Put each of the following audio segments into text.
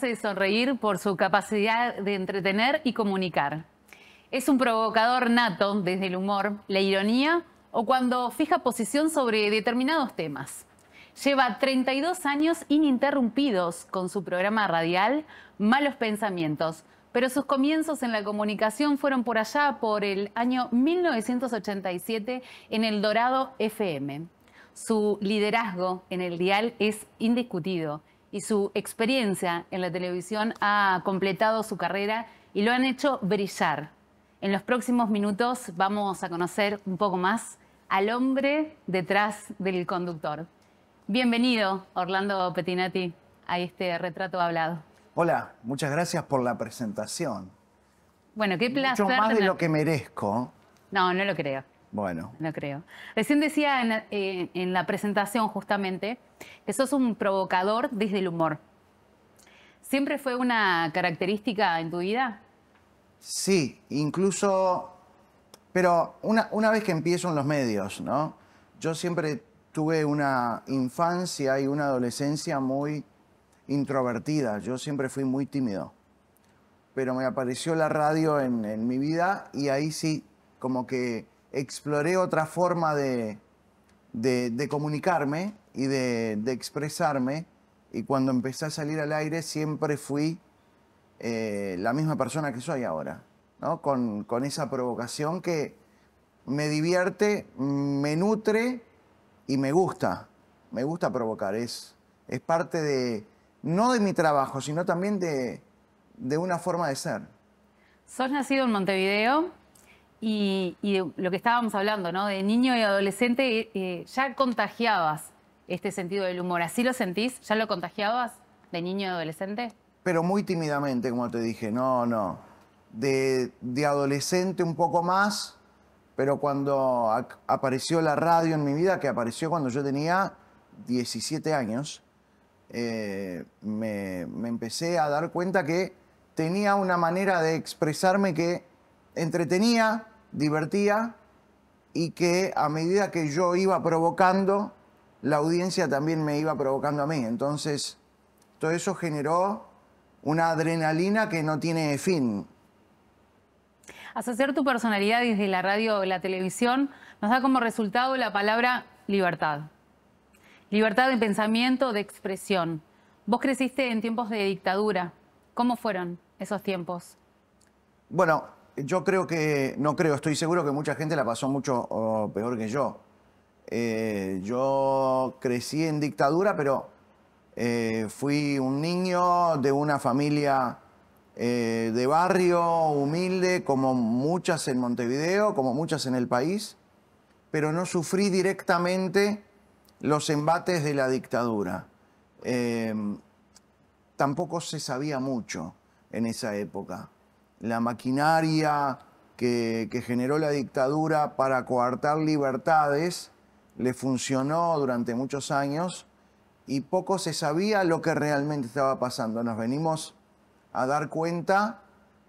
de sonreír por su capacidad de entretener y comunicar. Es un provocador nato desde el humor, la ironía o cuando fija posición sobre determinados temas. Lleva 32 años ininterrumpidos con su programa radial Malos Pensamientos, pero sus comienzos en la comunicación fueron por allá por el año 1987 en El Dorado FM. Su liderazgo en el dial es indiscutido y su experiencia en la televisión ha completado su carrera y lo han hecho brillar. En los próximos minutos vamos a conocer un poco más al hombre detrás del conductor. Bienvenido, Orlando Petinati, a este retrato hablado. Hola, muchas gracias por la presentación. Bueno, qué placer. Mucho más de lo que merezco. No, no lo creo. Bueno. No creo. Recién decía eh, en, la presentación justamente que sos un provocador desde el humor. ¿Siempre fue una característica en tu vida? Sí, incluso, pero una, una vez que empiezo en los medios, ¿no? Yo siempre tuve una infancia y una adolescencia muy introvertida. Yo siempre fui muy tímido. Pero me apareció la radio en mi vida y ahí sí, como que exploré otra forma de, comunicarme y de, expresarme. Y cuando empecé a salir al aire siempre fui eh, la misma persona que soy ahora, con, esa provocación que me divierte, me nutre y me gusta. Me gusta provocar, es, es parte de, no de mi trabajo, sino también de, de una forma de ser. ¿Sos nacido en Montevideo? y, lo que estábamos hablando, ¿no? De niño y adolescente, eh, eh, ¿ya contagiabas este sentido del humor? ¿Así lo sentís? ¿Ya lo contagiabas de niño y adolescente? Pero muy tímidamente, como te dije, no, no. De, adolescente un poco más, pero cuando apareció la radio en mi vida, que apareció cuando yo tenía 17 años, eh, me empecé a dar cuenta que tenía una manera de expresarme que entretenía, divertía y que a medida que yo iba provocando, la audiencia también me iba provocando a mí. Entonces, todo eso generó una adrenalina que no tiene fin. Asociar tu personalidad desde la radio o la televisión nos da como resultado la palabra libertad. Libertad de pensamiento, de expresión. Vos creciste en tiempos de dictadura. ¿Cómo fueron esos tiempos? Bueno, yo creo que, no creo, estoy seguro que mucha gente la pasó mucho peor que yo. Eh, yo crecí en dictadura, pero eh, fui un niño de una familia eh, de barrio, humilde, como muchas en Montevideo, como muchas en el país, pero no sufrí directamente los embates de la dictadura. tampoco se sabía mucho en esa época la maquinaria que, generó la dictadura para coartar libertades le funcionó durante muchos años y poco se sabía lo que realmente estaba pasando. Nos venimos a dar cuenta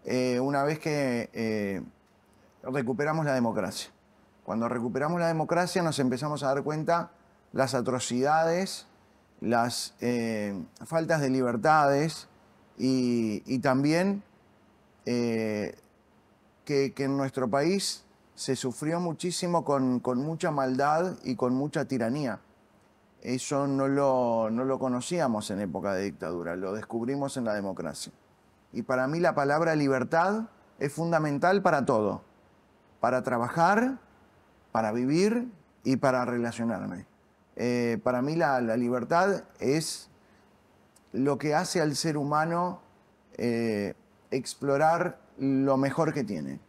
eh, una vez que eh, recuperamos la democracia. Cuando recuperamos la democracia nos empezamos a dar cuenta las atrocidades, las eh, faltas de libertades y también eh, que, en nuestro país se sufrió muchísimo con, mucha maldad y con mucha tiranía. Eso no lo, no lo conocíamos en época de dictadura, lo descubrimos en la democracia. Y para mí la palabra libertad es fundamental para todo, para trabajar, para vivir y para relacionarme. Eh, para mí la, libertad es lo que hace al ser humano eh, explorar lo mejor que tiene.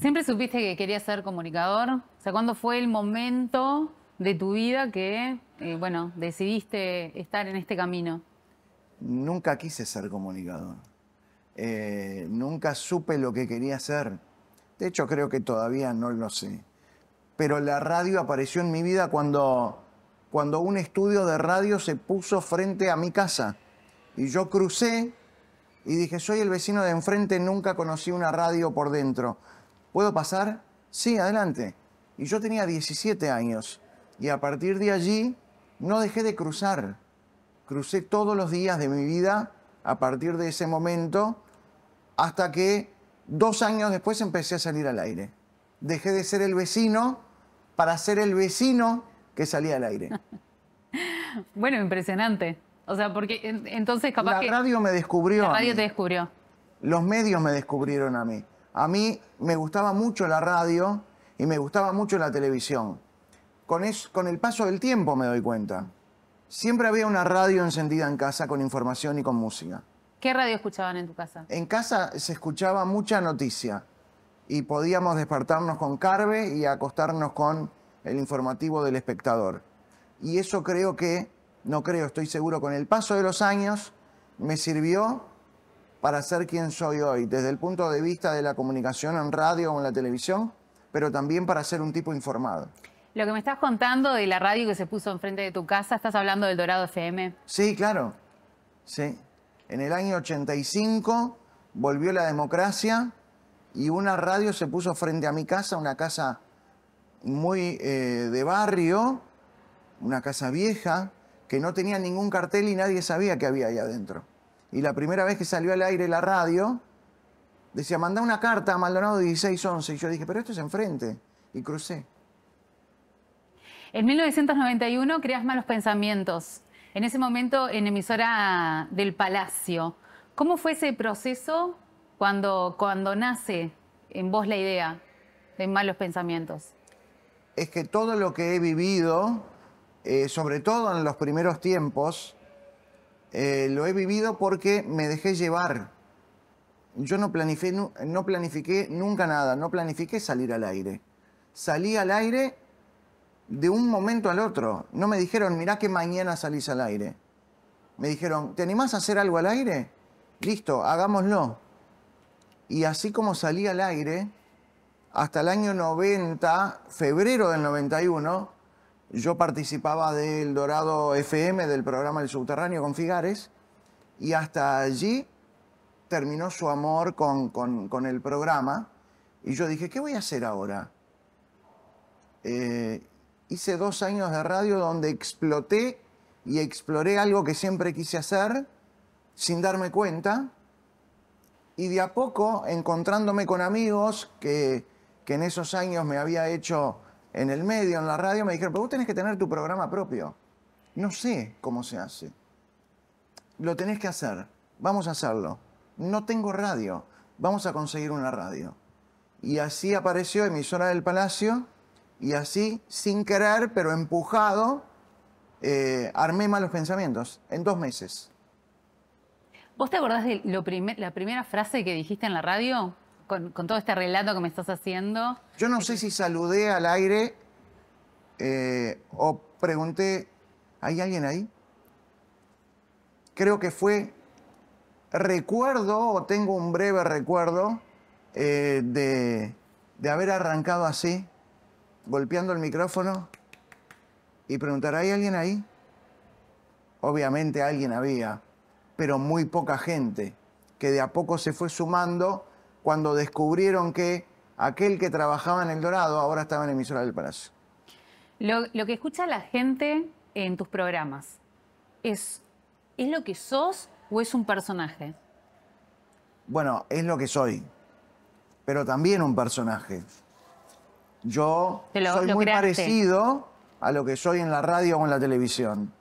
¿Siempre supiste que querías ser comunicador? sea, ¿cuándo fue el momento de tu vida que, eh, bueno, decidiste estar en este camino? Nunca quise ser comunicador. Eh, nunca supe lo que quería hacer. De hecho, creo que todavía no lo sé. Pero la radio apareció en mi vida cuando, cuando un estudio de radio se puso frente a mi casa. Y yo crucé y dije, soy el vecino de enfrente, nunca conocí una radio por dentro. ¿Puedo pasar? Sí, adelante. Y yo tenía 17 años y a partir de allí no dejé de cruzar. Crucé todos los días de mi vida a partir de ese momento hasta que dos años después empecé a salir al aire. Dejé de ser el vecino para ser el vecino que salía al aire. bueno, impresionante. O sea, porque entonces capaz que... La radio me descubrió. La radio te descubrió. Los medios me descubrieron a mí. A mí me gustaba mucho la radio y me gustaba mucho la televisión. Con, es, con el paso del tiempo me doy cuenta. Siempre había una radio encendida en casa con información y con música. ¿Qué radio escuchaban en tu casa? En casa se escuchaba mucha noticia y podíamos despertarnos con Carve y acostarnos con el informativo del espectador. Y eso creo que no creo, estoy seguro, con el paso de los años me sirvió para ser quien soy hoy, desde el punto de vista de la comunicación en radio o en la televisión, pero también para ser un tipo informado. Lo que me estás contando de la radio que se puso enfrente de tu casa, estás hablando del Dorado FM. Sí, claro. Sí. En el año 85 volvió la democracia y una radio se puso frente a mi casa, una casa muy eh, de barrio, una casa vieja, que no tenía ningún cartel y nadie sabía qué había ahí adentro. Y la primera vez que salió al aire la radio, decía, mandá una carta a Maldonado 1611. Y yo dije, pero esto es enfrente. Y crucé. En 1991 creas Malos Pensamientos, en ese momento en emisora del Palacio. ¿Cómo fue ese proceso cuando, cuando nace en vos la idea de Malos Pensamientos? Es que todo lo que he vivido eh, sobre todo en los primeros tiempos, eh, lo he vivido porque me dejé llevar. Yo no planifiqué, no planifiqué nunca nada, no planifiqué salir al aire. Salí al aire de un momento al otro. No me dijeron, mirá que mañana salís al aire. Me dijeron, ¿te animás a hacer algo al aire? Listo, hagámoslo. Y así como salí al aire, hasta el año 90, febrero del 91, yo participaba del Dorado FM, del programa El Subterráneo con Figares, y hasta allí terminó su amor con, el programa. Y yo dije, ¿qué voy a hacer ahora? Eh, hice dos años de radio donde exploté y exploré algo que siempre quise hacer sin darme cuenta y de a poco encontrándome con amigos que, que en esos años me había hecho en el medio, en la radio, me dijeron, pero vos tenés que tener tu programa propio. No sé cómo se hace. Lo tenés que hacer. Vamos a hacerlo. No tengo radio. Vamos a conseguir una radio. Y así apareció Emisora del Palacio y así, sin querer, pero empujado, eh, armé malos pensamientos en dos meses. ¿Vos te acordás de la primera frase que dijiste en la radio? con, todo este relato que me estás haciendo. Yo no sé si saludé al aire eh, o pregunté, ¿hay alguien ahí? Creo que fue, recuerdo o tengo un breve recuerdo eh, de, de haber arrancado así, golpeando el micrófono y preguntar, ¿hay alguien ahí? Obviamente alguien había, pero muy poca gente, que de a poco se fue sumando cuando descubrieron que aquel que trabajaba en El Dorado ahora estaba en emisora del Palacio. Lo, que escucha la gente en tus programas, ¿es, ¿es lo que sos o es un personaje? Bueno, es lo que soy, pero también un personaje. Yo soy muy parecido a lo que soy en la radio o en la televisión.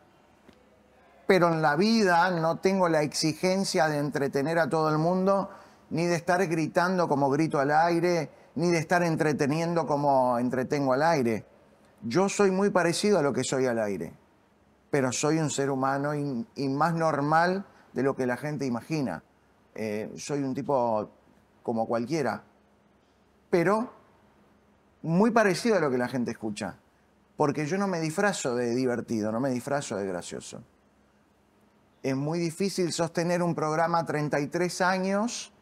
Pero en la vida no tengo la exigencia de entretener a todo el mundo ni de estar gritando como grito al aire, ni de estar entreteniendo como entretengo al aire. Yo soy muy parecido a lo que soy al aire, pero soy un ser humano y, más normal de lo que la gente imagina. Eh, soy un tipo como cualquiera, pero muy parecido a lo que la gente escucha, porque yo no me disfrazo de divertido, no me disfrazo de gracioso. Es muy difícil sostener un programa 33 años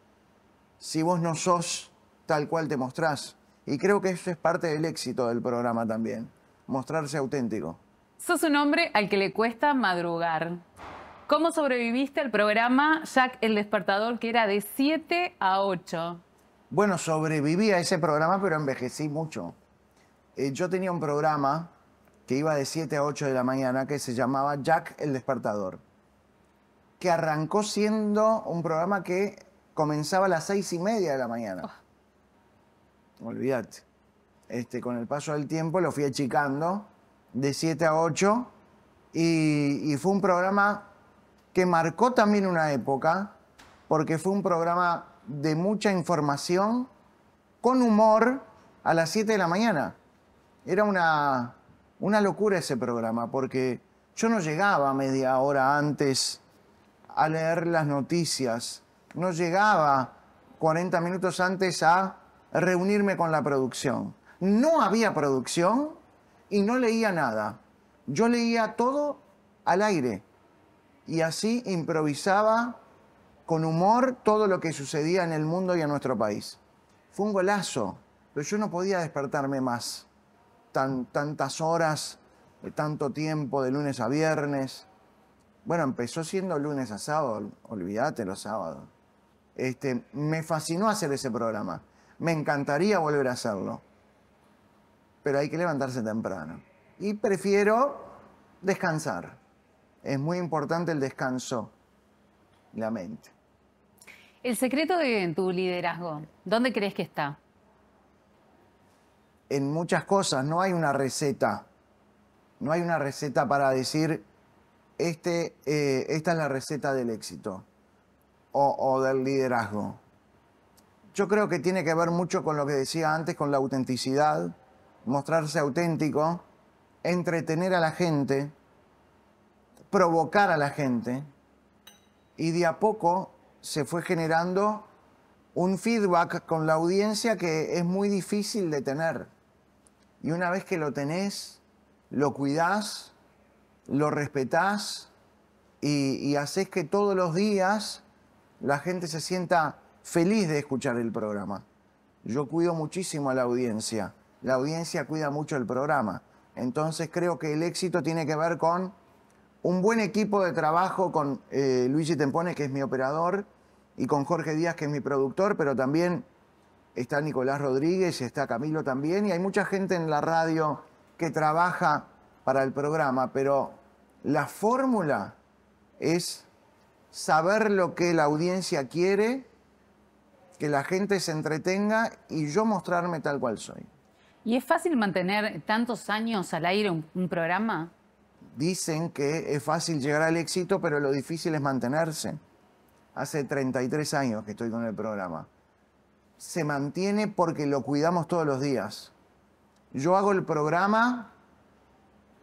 si vos no sos tal cual te mostrás. Y creo que eso es parte del éxito del programa también, mostrarse auténtico. Sos un hombre al que le cuesta madrugar. ¿Cómo sobreviviste al programa Jack el Despertador, que era de 7 a 8? Bueno, sobreviví a ese programa, pero envejecí mucho. Eh, yo tenía un programa que iba de 7 a 8 de la mañana que se llamaba Jack el Despertador, que arrancó siendo un programa que comenzaba a las seis y media de la mañana. Oh. Olvídate. Este, con el paso del tiempo lo fui achicando de 7 a 8 y, fue un programa que marcó también una época porque fue un programa de mucha información con humor a las 7 de la mañana. Era una, una locura ese programa porque yo no llegaba media hora antes a leer las noticias no llegaba 40 minutos antes a reunirme con la producción. No había producción y no leía nada. Yo leía todo al aire y así improvisaba con humor todo lo que sucedía en el mundo y en nuestro país. Fue un golazo, pero yo no podía despertarme más. tantas horas, eh, tanto tiempo, de lunes a viernes. Bueno, empezó siendo lunes a sábado, olvídate los sábados. Este, me fascinó hacer ese programa. Me encantaría volver a hacerlo. Pero hay que levantarse temprano. Y prefiero descansar. Es muy importante el descanso, la mente. El secreto de tu liderazgo, ¿dónde crees que está? En muchas cosas, no hay una receta. No hay una receta para decir, este, eh, esta es la receta del éxito o, del liderazgo? Yo creo que tiene que ver mucho con lo que decía antes, con la autenticidad, mostrarse auténtico, entretener a la gente, provocar a la gente, y de a poco se fue generando un feedback con la audiencia que es muy difícil de tener. Y una vez que lo tenés, lo cuidás, lo respetás y, y haces que todos los días la gente se sienta feliz de escuchar el programa. Yo cuido muchísimo a la audiencia, la audiencia cuida mucho el programa. Entonces creo que el éxito tiene que ver con un buen equipo de trabajo con eh, Luigi Tempone, que es mi operador, y con Jorge Díaz, que es mi productor, pero también está Nicolás Rodríguez, está Camilo también, y hay mucha gente en la radio que trabaja para el programa, pero la fórmula es saber lo que la audiencia quiere, que la gente se entretenga y yo mostrarme tal cual soy. ¿Y es fácil mantener tantos años al aire un, programa? Dicen que es fácil llegar al éxito, pero lo difícil es mantenerse. Hace 33 años que estoy con el programa. Se mantiene porque lo cuidamos todos los días. Yo hago el programa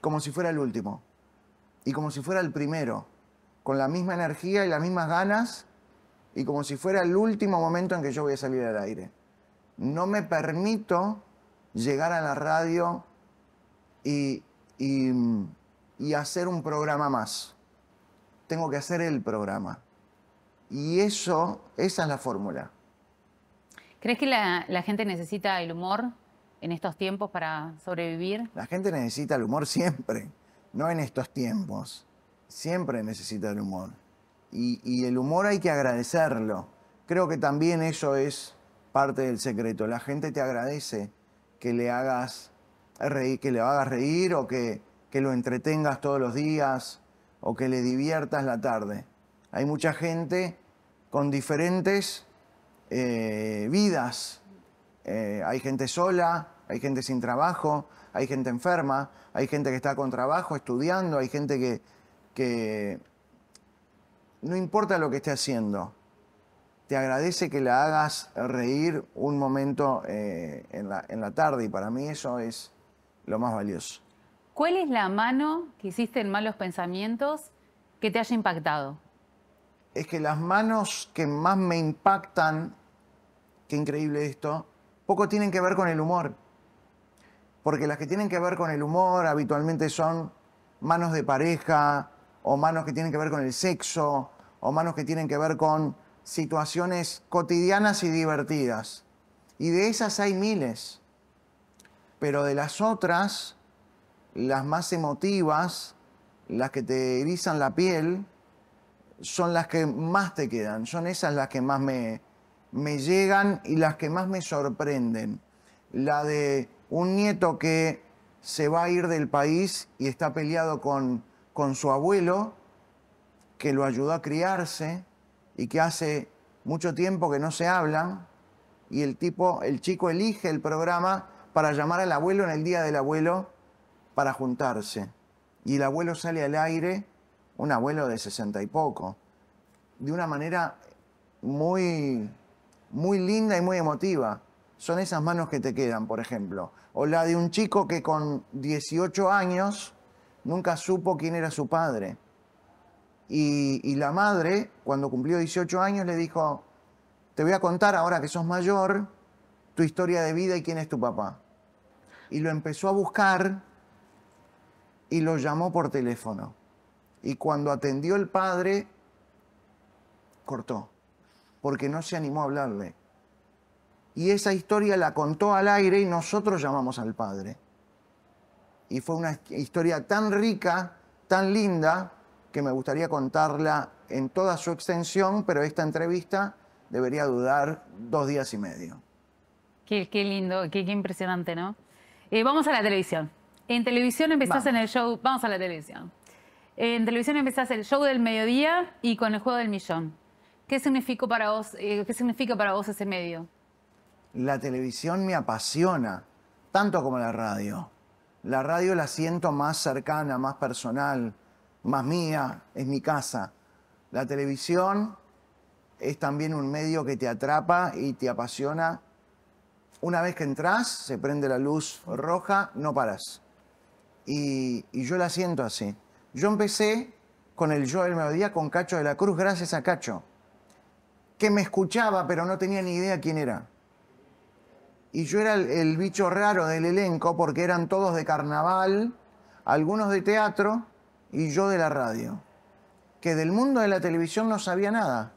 como si fuera el último y como si fuera el primero con la misma energía y las mismas ganas y como si fuera el último momento en que yo voy a salir al aire. No me permito llegar a la radio y, y, hacer un programa más. Tengo que hacer el programa. Y eso, esa es la fórmula. ¿Crees que la, gente necesita el humor en estos tiempos para sobrevivir? La gente necesita el humor siempre, no en estos tiempos siempre necesita el humor. Y, el humor hay que agradecerlo. Creo que también eso es parte del secreto. La gente te agradece que le hagas reír, que le hagas reír o que, que lo entretengas todos los días o que le diviertas la tarde. Hay mucha gente con diferentes eh, vidas. Eh, hay gente sola, hay gente sin trabajo, hay gente enferma, hay gente que está con trabajo, estudiando, hay gente que que no importa lo que esté haciendo, te agradece que la hagas reír un momento eh, en, la, en la tarde y para mí eso es lo más valioso. ¿Cuál es la mano que hiciste en Malos Pensamientos que te haya impactado? Es que las manos que más me impactan, qué increíble esto, poco tienen que ver con el humor. Porque las que tienen que ver con el humor habitualmente son manos de pareja, o manos que tienen que ver con el sexo, o manos que tienen que ver con situaciones cotidianas y divertidas. Y de esas hay miles. Pero de las otras, las más emotivas, las que te erizan la piel, son las que más te quedan, son esas las que más me, me llegan y las que más me sorprenden. La de un nieto que se va a ir del país y está peleado con con su abuelo, que lo ayudó a criarse y que hace mucho tiempo que no se hablan, y el tipo, el chico elige el programa para llamar al abuelo en el día del abuelo para juntarse. Y el abuelo sale al aire, un abuelo de sesenta y poco, de una manera muy, muy linda y muy emotiva. Son esas manos que te quedan, por ejemplo. O la de un chico que con 18 años nunca supo quién era su padre. Y, la madre, cuando cumplió 18 años, le dijo, te voy a contar ahora que sos mayor tu historia de vida y quién es tu papá. Y lo empezó a buscar y lo llamó por teléfono. Y cuando atendió el padre, cortó, porque no se animó a hablarle. Y esa historia la contó al aire y nosotros llamamos al padre y fue una historia tan rica, tan linda, que me gustaría contarla en toda su extensión, pero esta entrevista debería durar dos días y medio. Qué, lindo, qué, impresionante, ¿no? Eh, vamos a la televisión. En televisión empezás en el show, vamos a la televisión. En televisión empezás el show del mediodía y con el juego del millón. ¿Qué, significó para vos, eh, ¿Qué significa para vos ese medio? La televisión me apasiona, tanto como la radio. La radio la siento más cercana, más personal, más mía, es mi casa. La televisión es también un medio que te atrapa y te apasiona. Una vez que entras, se prende la luz roja, no paras. Y, y yo la siento así. Yo empecé con el Yo del Mediodía con Cacho de la Cruz, gracias a Cacho, que me escuchaba pero no tenía ni idea quién era y yo era el, bicho raro del elenco porque eran todos de carnaval, algunos de teatro y yo de la radio, que del mundo de la televisión no sabía nada.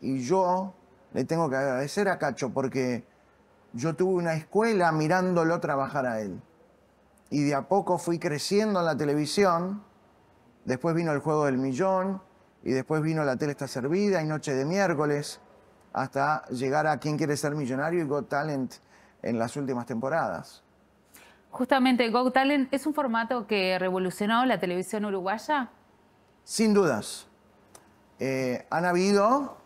Y yo le tengo que agradecer a Cacho porque yo tuve una escuela mirándolo trabajar a él. Y de a poco fui creciendo en la televisión, después vino el juego del millón, y después vino La tele está servida y Noche de miércoles, hasta llegar a Quién quiere ser millonario y Got Talent en las últimas temporadas. Justamente, Got Talent es un formato que revolucionó la televisión uruguaya. Sin dudas. Eh, han habido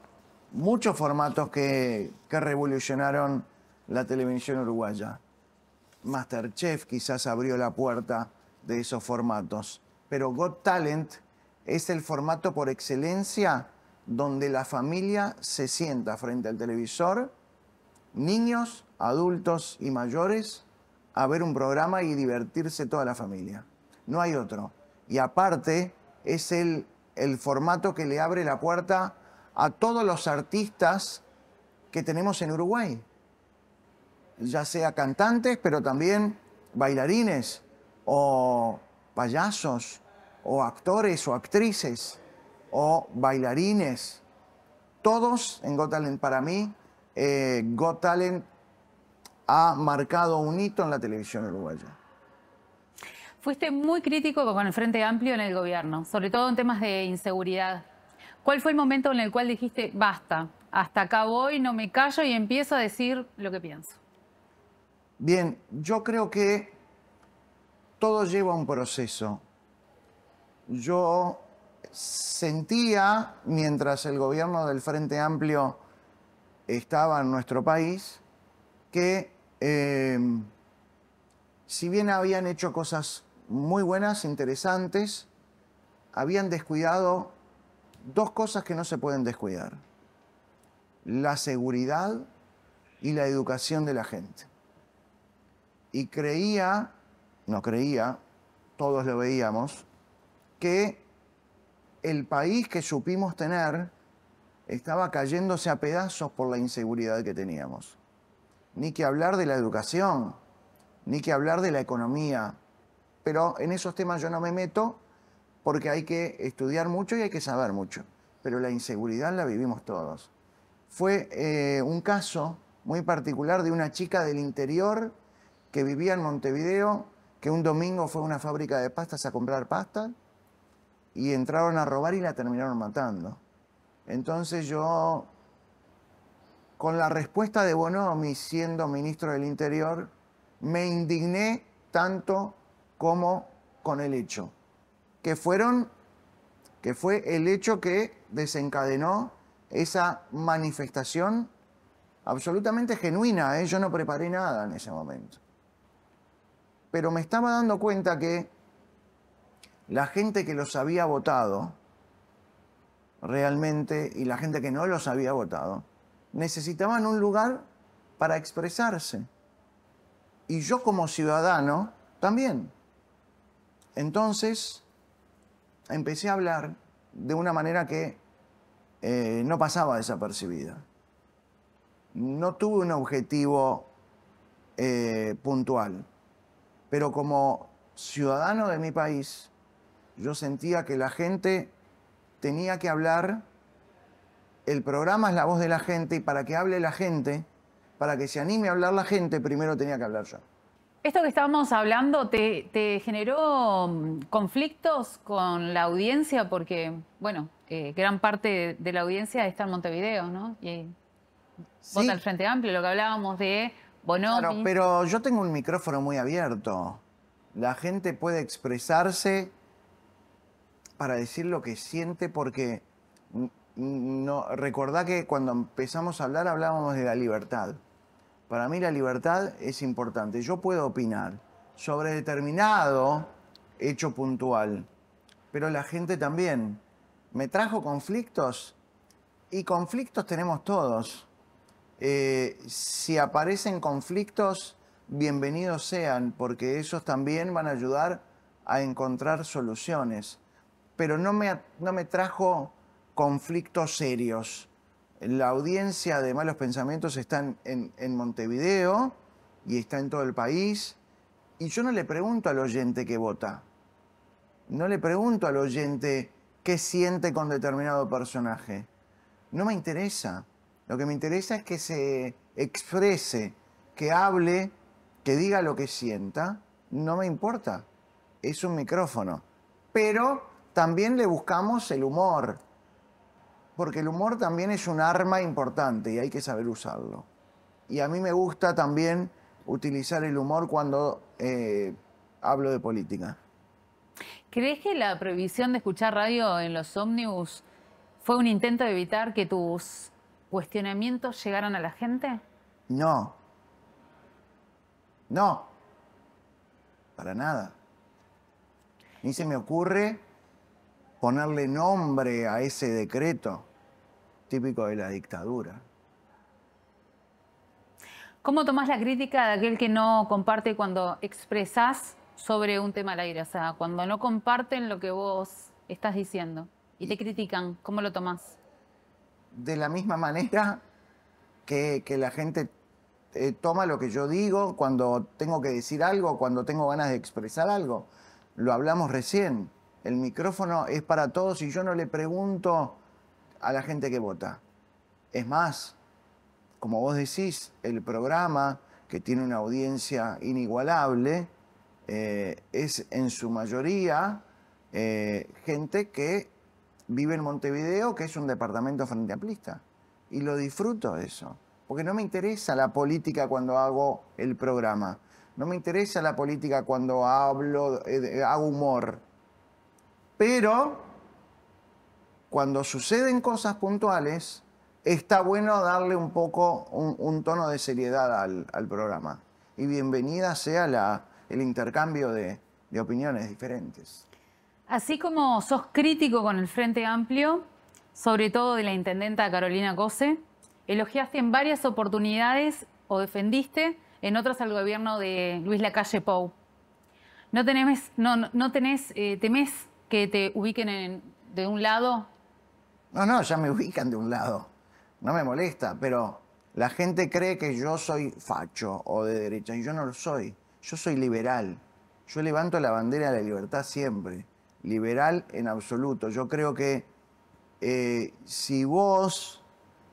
muchos formatos que, que revolucionaron la televisión uruguaya. Masterchef quizás abrió la puerta de esos formatos, pero Got Talent es el formato por excelencia donde la familia se sienta frente al televisor, niños, adultos y mayores, a ver un programa y divertirse toda la familia. No hay otro. Y aparte es el, formato que le abre la puerta a todos los artistas que tenemos en Uruguay, ya sea cantantes, pero también bailarines o payasos o actores o actrices o bailarines. Todos en Got Talent, para mí, eh, Got Talent ha marcado un hito en la televisión uruguaya. Fuiste muy crítico con el Frente Amplio en el gobierno, sobre todo en temas de inseguridad. ¿Cuál fue el momento en el cual dijiste, basta, hasta acá voy, no me callo y empiezo a decir lo que pienso? Bien, yo creo que todo lleva un proceso. Yo sentía, mientras el gobierno del Frente Amplio estaba en nuestro país, que eh, si bien habían hecho cosas muy buenas, interesantes, habían descuidado dos cosas que no se pueden descuidar. La seguridad y la educación de la gente. Y creía, no creía, todos lo veíamos, que el país que supimos tener estaba cayéndose a pedazos por la inseguridad que teníamos. Ni que hablar de la educación, ni que hablar de la economía. Pero en esos temas yo no me meto porque hay que estudiar mucho y hay que saber mucho. Pero la inseguridad la vivimos todos. Fue eh, un caso muy particular de una chica del interior que vivía en Montevideo, que un domingo fue a una fábrica de pastas a comprar pasta y entraron a robar y la terminaron matando. Entonces yo, con la respuesta de Bonomi siendo ministro del Interior, me indigné tanto como con el hecho, que fueron, que fue el hecho que desencadenó esa manifestación absolutamente genuina, ¿eh? yo no preparé nada en ese momento. Pero me estaba dando cuenta que la gente que los había votado realmente y la gente que no los había votado necesitaban un lugar para expresarse. Y yo como ciudadano también. Entonces empecé a hablar de una manera que eh, no pasaba desapercibida. No tuve un objetivo eh, puntual, pero como ciudadano de mi país, yo sentía que la gente tenía que hablar, el programa es la voz de la gente y para que hable la gente, para que se anime a hablar la gente, primero tenía que hablar yo. Esto que estábamos hablando te, generó mm, conflictos con la audiencia porque, bueno, eh, gran parte de la audiencia está en Montevideo, ¿no? Y sí. el Frente Amplio, lo que hablábamos de bueno. pero yo tengo un micrófono muy abierto. La gente puede expresarse para decir lo que siente porque no, recordá que cuando empezamos a hablar hablábamos de la libertad. Para mí la libertad es importante. Yo puedo opinar sobre determinado hecho puntual, pero la gente también. Me trajo conflictos y conflictos tenemos todos. Eh, si aparecen conflictos, bienvenidos sean, porque esos también van a ayudar a encontrar soluciones pero no me, no me trajo conflictos serios. La audiencia de Malos Pensamientos está en, Montevideo y está en todo el país. Y yo no le pregunto al oyente que vota. No le pregunto al oyente qué siente con determinado personaje. No me interesa. Lo que me interesa es que se exprese, que hable, que diga lo que sienta. No me importa. Es un micrófono. Pero también le buscamos el humor, porque el humor también es un arma importante y hay que saber usarlo. Y a mí me gusta también utilizar el humor cuando eh, hablo de política. ¿Crees que la prohibición de escuchar radio en los ómnibus fue un intento de evitar que tus cuestionamientos llegaran a la gente? No. No. Para nada. Ni se me ocurre ponerle nombre a ese decreto típico de la dictadura. ¿Cómo tomás la crítica de aquel que no comparte cuando expresás sobre un tema al aire? O sea, cuando no comparten lo que vos estás diciendo y te critican, ¿cómo lo tomás? De la misma manera que, la gente eh, toma lo que yo digo cuando tengo que decir algo, cuando tengo ganas de expresar algo. Lo hablamos recién. El micrófono es para todos y yo no le pregunto a la gente que vota. Es más, como vos decís, el programa que tiene una audiencia inigualable eh, es en su mayoría eh, gente que vive en Montevideo, que es un departamento frente amplista. Y lo disfruto eso, porque no me interesa la política cuando hago el programa. No me interesa la política cuando hablo, eh, hago humor. Pero cuando suceden cosas puntuales, está bueno darle un poco un, tono de seriedad al, programa. Y bienvenida sea el intercambio de, opiniones diferentes. Así como sos crítico con el Frente Amplio, sobre todo de la intendenta Carolina Cose, elogiaste en varias oportunidades o defendiste en otras al gobierno de Luis Lacalle Pou. No tenés, no, eh, temés que te ubiquen de un lado? No, no, ya me ubican de un lado. No me molesta, pero la gente cree que yo soy facho o de derecha y yo no lo soy. Yo soy liberal. Yo levanto la bandera de la libertad siempre. Liberal en absoluto. Yo creo que eh, si vos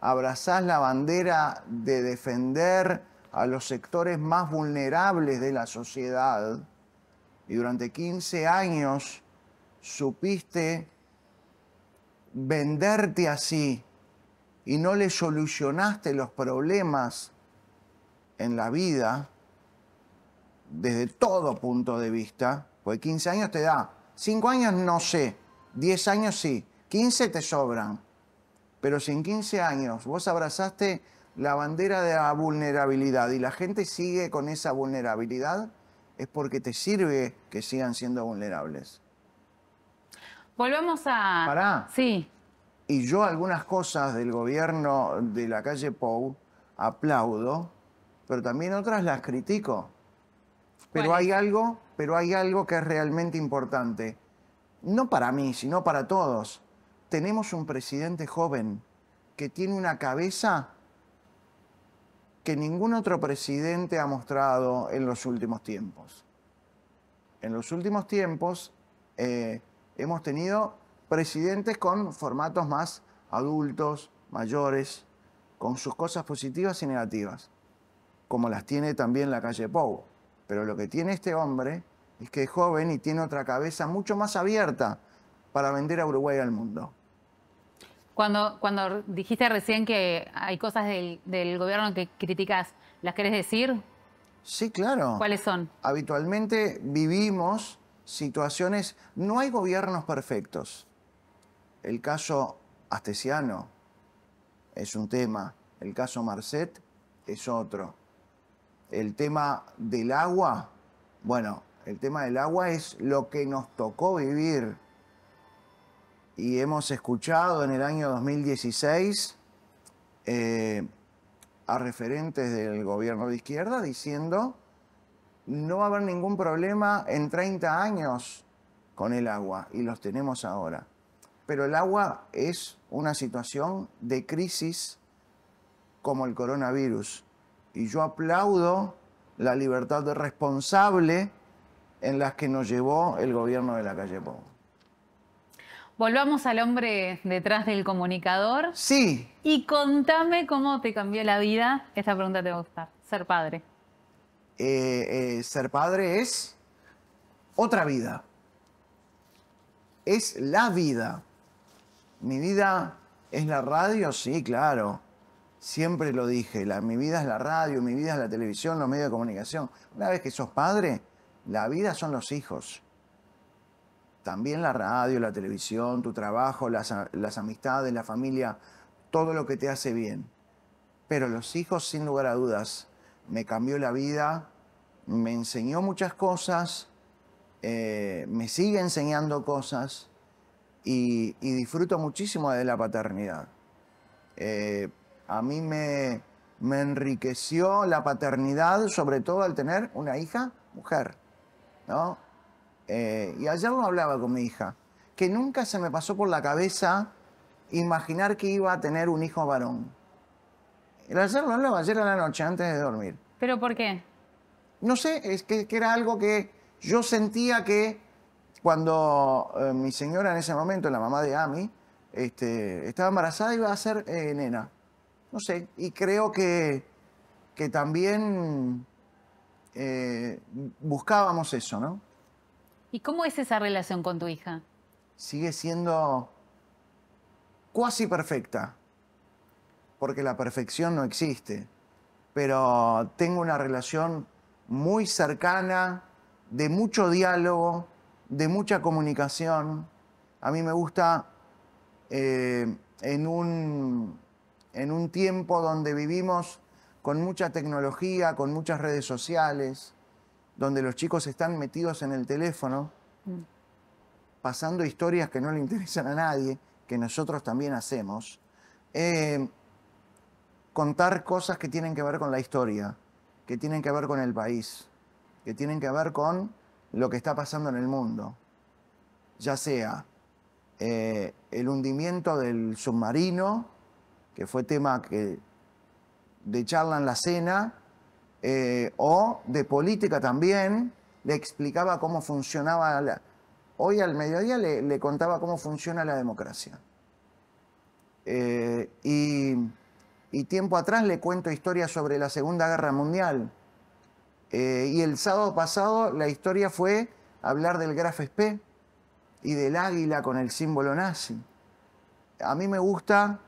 abrazás la bandera de defender a los sectores más vulnerables de la sociedad y durante 15 años supiste venderte así y no le solucionaste los problemas en la vida desde todo punto de vista, pues 15 años te da, 5 años no sé, 10 años sí, 15 te sobran, pero si en 15 años vos abrazaste la bandera de la vulnerabilidad y la gente sigue con esa vulnerabilidad, es porque te sirve que sigan siendo vulnerables volvemos a... Pará. Sí. Y yo algunas cosas del gobierno de la calle Pou aplaudo, pero también otras las critico. Pero hay algo, pero hay algo que es realmente importante. No para mí, sino para todos. Tenemos un presidente joven que tiene una cabeza que ningún otro presidente ha mostrado en los últimos tiempos. En los últimos tiempos, eh, hemos tenido presidentes con formatos más adultos, mayores, con sus cosas positivas y negativas, como las tiene también la calle Pou. Pero lo que tiene este hombre es que es joven y tiene otra cabeza mucho más abierta para vender a Uruguay al mundo. Cuando, dijiste recién que hay cosas del, del gobierno que criticas, ¿las querés decir? Sí, claro. ¿Cuáles son? Habitualmente vivimos situaciones, no hay gobiernos perfectos. El caso Astesiano es un tema, el caso Marcet es otro. El tema del agua, bueno, el tema del agua es lo que nos tocó vivir. Y hemos escuchado en el año 2016 eh, a referentes del gobierno de izquierda diciendo no va a haber ningún problema en 30 años con el agua, y los tenemos ahora. Pero el agua es una situación de crisis como el coronavirus. Y yo aplaudo la libertad de responsable en la que nos llevó el gobierno de la calle Pou. Volvamos al hombre detrás del comunicador. Sí. Y contame cómo te cambió la vida, esta pregunta te va a gustar, ser padre. Eh, eh, ser padre es otra vida. Es la vida. Mi vida es la radio, sí, claro. Siempre lo dije, mi vida es la radio, mi vida es la televisión, los medios de comunicación. Una vez que sos padre, la vida son los hijos. También la radio, la televisión, tu trabajo, las amistades, la familia, todo lo que te hace bien. Pero los hijos, sin lugar a dudas, me cambió la vida, me enseñó muchas cosas, eh, me sigue enseñando cosas y, disfruto muchísimo de la paternidad. Eh, a mí me, enriqueció la paternidad, sobre todo al tener una hija mujer. ¿no? Eh, y ayer no hablaba con mi hija, que nunca se me pasó por la cabeza imaginar que iba a tener un hijo varón el hacerlo no, ayer en la noche, antes de dormir. ¿Pero por qué? No sé, es que, era algo que yo sentía que cuando eh, mi señora en ese momento, la mamá de Ami, este, estaba embarazada iba a ser eh, nena. No sé, y creo que, que también eh, buscábamos eso, ¿no? ¿Y cómo es esa relación con tu hija? Sigue siendo cuasi perfecta porque la perfección no existe. Pero tengo una relación muy cercana, de mucho diálogo, de mucha comunicación. A mí me gusta eh, en, un, en un tiempo donde vivimos con mucha tecnología, con muchas redes sociales, donde los chicos están metidos en el teléfono, mm. pasando historias que no le interesan a nadie, que nosotros también hacemos. Eh, contar cosas que tienen que ver con la historia, que tienen que ver con el país, que tienen que ver con lo que está pasando en el mundo, ya sea eh, el hundimiento del submarino, que fue tema que, de charla en la cena, eh, o de política también, le explicaba cómo funcionaba, la, hoy al mediodía le, contaba cómo funciona la democracia. Eh, y y tiempo atrás le cuento historias sobre la Segunda Guerra Mundial. Eh, y el sábado pasado la historia fue hablar del Graf Spee y del águila con el símbolo nazi. A mí me gusta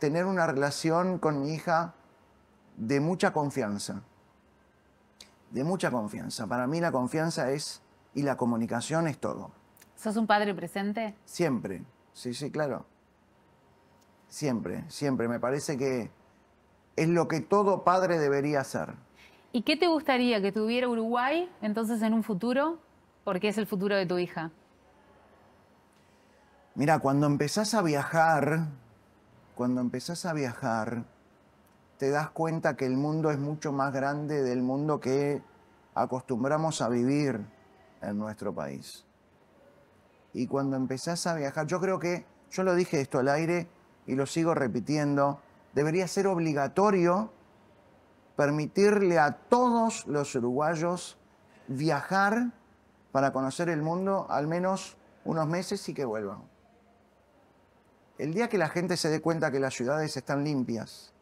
tener una relación con mi hija de mucha confianza. De mucha confianza. Para mí la confianza es y la comunicación es todo. ¿Sos un padre presente? Siempre. Sí, sí, claro. Siempre, siempre. Me parece que es lo que todo padre debería hacer. ¿Y qué te gustaría que tuviera Uruguay entonces en un futuro? Porque es el futuro de tu hija. Mira, cuando empezás a viajar, cuando empezás a viajar, te das cuenta que el mundo es mucho más grande del mundo que acostumbramos a vivir en nuestro país. Y cuando empezás a viajar, yo creo que, yo lo dije esto al aire y lo sigo repitiendo, debería ser obligatorio permitirle a todos los uruguayos viajar para conocer el mundo al menos unos meses y que vuelvan. El día que la gente se dé cuenta que las ciudades están limpias,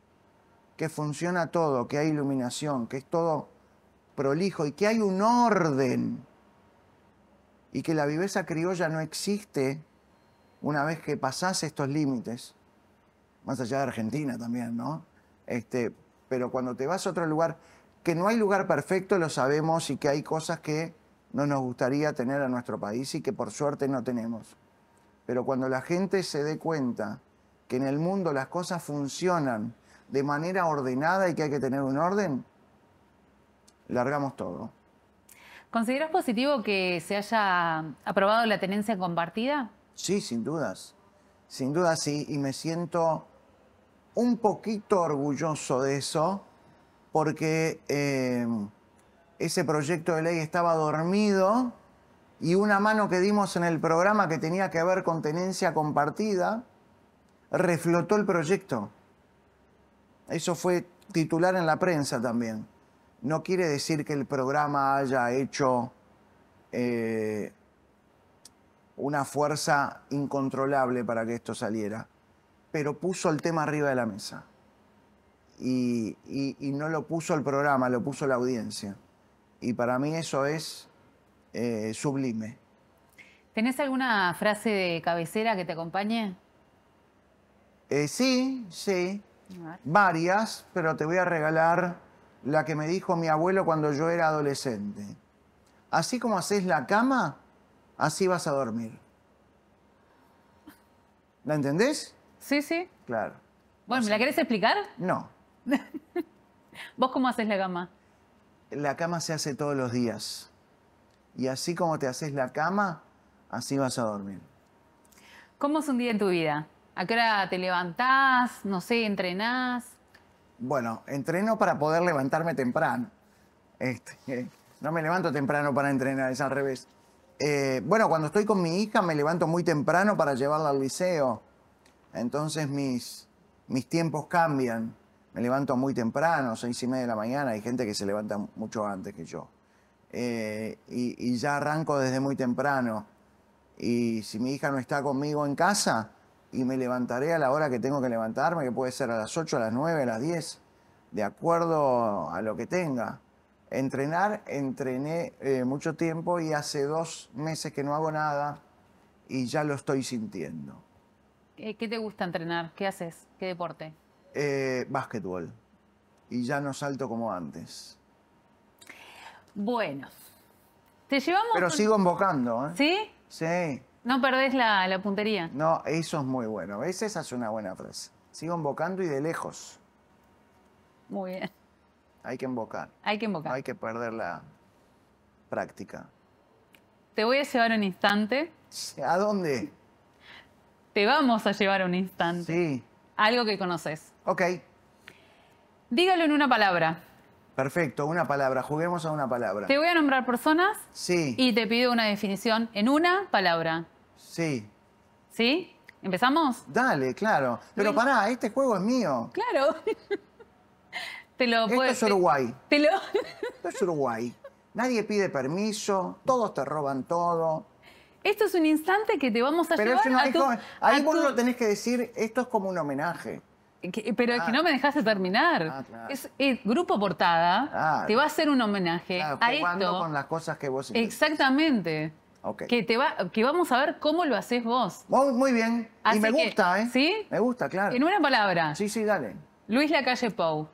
que funciona todo, que hay iluminación, que es todo prolijo y que hay un orden y que la viveza criolla no existe una vez que pasás estos límites, más allá de Argentina también, ¿no? Este, pero cuando te vas a otro lugar, que no hay lugar perfecto, lo sabemos, y que hay cosas que no nos gustaría tener a nuestro país y que por suerte no tenemos. Pero cuando la gente se dé cuenta que en el mundo las cosas funcionan de manera ordenada y que hay que tener un orden, largamos todo. ¿Consideras positivo que se haya aprobado la tenencia compartida? Sí, sin dudas. Sin duda sí, y me siento un poquito orgulloso de eso, porque eh, ese proyecto de ley estaba dormido y una mano que dimos en el programa que tenía que ver con tenencia compartida, reflotó el proyecto. Eso fue titular en la prensa también. No quiere decir que el programa haya hecho eh, una fuerza incontrolable para que esto saliera pero puso el tema arriba de la mesa. Y, no lo puso el programa, lo puso la audiencia. Y para mí eso es eh, sublime. ¿Tenés alguna frase de cabecera que te acompañe? Eh, sí, sí. Varias, pero te voy a regalar la que me dijo mi abuelo cuando yo era adolescente. Así como haces la cama, así vas a dormir. ¿La entendés? Sí, sí. Claro. Bueno, ¿me la querés explicar? No. ¿Vos cómo haces la cama? La cama se hace todos los días. Y así como te haces la cama, así vas a dormir. ¿Cómo es un día en tu vida? ¿A qué hora te levantás? No sé, ¿entrenás? Bueno, entreno para poder levantarme temprano. Este, no me levanto temprano para entrenar, es al revés. Eh, bueno, cuando estoy con mi hija me levanto muy temprano para llevarla al liceo entonces mis, tiempos cambian. Me levanto muy temprano, seis y media de la mañana. Hay gente que se levanta mucho antes que yo. Eh, y, ya arranco desde muy temprano. Y si mi hija no está conmigo en casa, y me levantaré a la hora que tengo que levantarme, que puede ser a las ocho, a las nueve, a las diez, de acuerdo a lo que tenga. Entrenar, entrené eh, mucho tiempo y hace dos meses que no hago nada y ya lo estoy sintiendo. Eh, ¿Qué te gusta entrenar? ¿Qué haces? ¿Qué deporte? Eh, básquetbol. Y ya no salto como antes. Bueno. Te llevamos. Pero sigo invocando, ¿eh? ¿Sí? Sí. No perdés la, puntería. No, eso es muy bueno. A veces hace una buena frase. Sigo invocando y de lejos. Muy bien. Hay que invocar. Hay que invocar. hay que perder la práctica. Te voy a llevar un instante. ¿A dónde? Te vamos a llevar un instante. Sí. Algo que conoces. Ok. Dígalo en una palabra. Perfecto, una palabra. Juguemos a una palabra. Te voy a nombrar personas. Sí. Y te pido una definición en una palabra. Sí. ¿Sí? ¿Empezamos? Dale, claro. Pero pará, este juego es mío. Claro. te lo Esto es Uruguay. Te lo... Esto es Uruguay. Nadie pide permiso, todos te roban todo. Esto es un instante que te vamos a Pero llevar a tu, Ahí vos lo tenés que decir, esto es como un homenaje. pero es que ah. no me dejaste terminar. Ah, es, Grupo Portada te va a hacer un homenaje a esto. con las cosas que vos hiciste. Exactamente. Okay. Que, te que vamos a ver cómo lo haces vos. Muy, bien. y me gusta, ¿eh? ¿Sí? Me gusta, claro. En una palabra. Sí, sí, dale. Luis Lacalle Pou.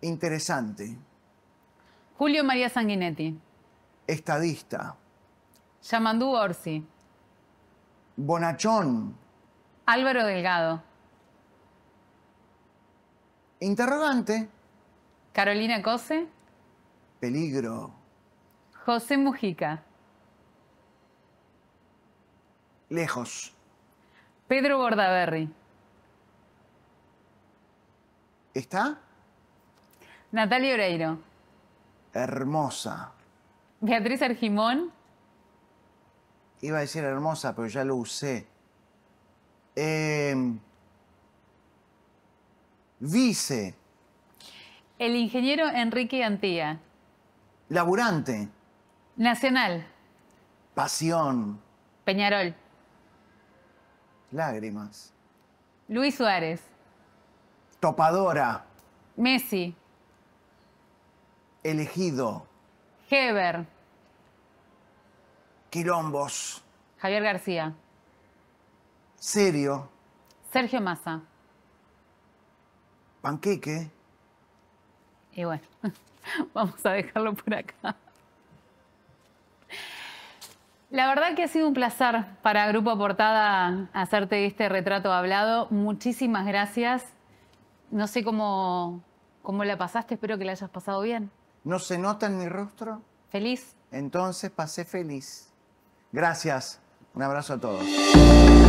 Interesante. Julio María Sanguinetti. Estadista. Yamandú Orsi. Bonachón. Álvaro Delgado. Interrogante. Carolina Cose. Peligro. José Mujica. Lejos. Pedro Bordaberry. ¿Está? Natalia Oreiro. Hermosa. Beatriz Argimón iba a decir hermosa, pero ya lo usé. vice. Em, El ingeniero Enrique Antía. Laburante. Nacional. Pasión. Peñarol. Lágrimas. Luis Suárez. Topadora. Messi. Elegido. Heber quilombos. Javier García. Serio. Sergio Massa. Panqueque. Y bueno, vamos a dejarlo por acá. La verdad que ha sido un placer para Grupo Portada hacerte este retrato hablado. Muchísimas gracias. No sé cómo, cómo la pasaste, espero que la hayas pasado bien. ¿No se nota en mi rostro? Feliz. Entonces pasé feliz. Gracias. Un abrazo a todos.